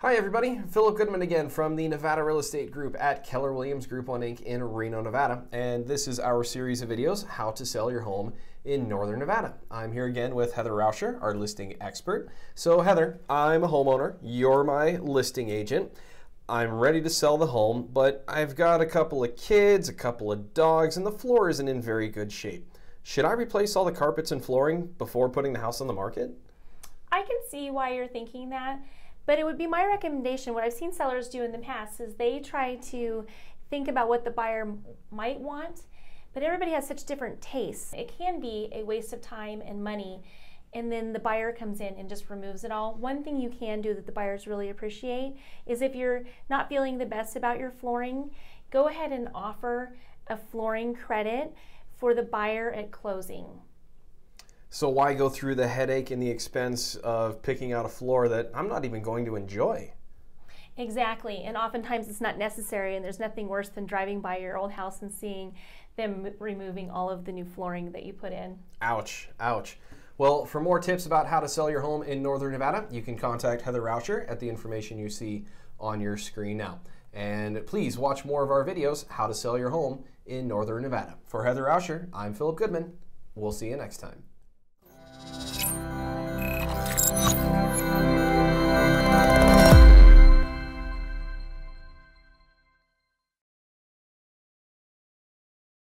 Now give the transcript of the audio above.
Hi, everybody. Philip Goodman again from the Nevada Real Estate Group at Keller Williams Group 1 Inc. in Reno, Nevada. And this is our series of videos, How to Sell Your Home in Northern Nevada. I'm here again with Heather Rauscher, our listing expert. So, Heather, I'm a homeowner. You're my listing agent. I'm ready to sell the home, but I've got a couple of kids, a couple of dogs, and the floor isn't in very good shape. Should I replace all the carpets and flooring before putting the house on the market? I can see why you're thinking that. But it would be my recommendation, what I've seen sellers do in the past is they try to think about what the buyer might want, but everybody has such different tastes. It can be a waste of time and money, and then the buyer comes in and just removes it all. One thing you can do that the buyers really appreciate is if you're not feeling the best about your flooring, go ahead and offer a flooring credit for the buyer at closing. So why go through the headache and the expense of picking out a floor that I'm not even going to enjoy? Exactly, and oftentimes it's not necessary, and there's nothing worse than driving by your old house and seeing them removing all of the new flooring that you put in. Ouch, ouch. Well, for more tips about how to sell your home in Northern Nevada, you can contact Heather Roucher at the information you see on your screen now. And please watch more of our videos, How to Sell Your Home in Northern Nevada. For Heather Roucher, I'm Philip Goodman. We'll see you next time.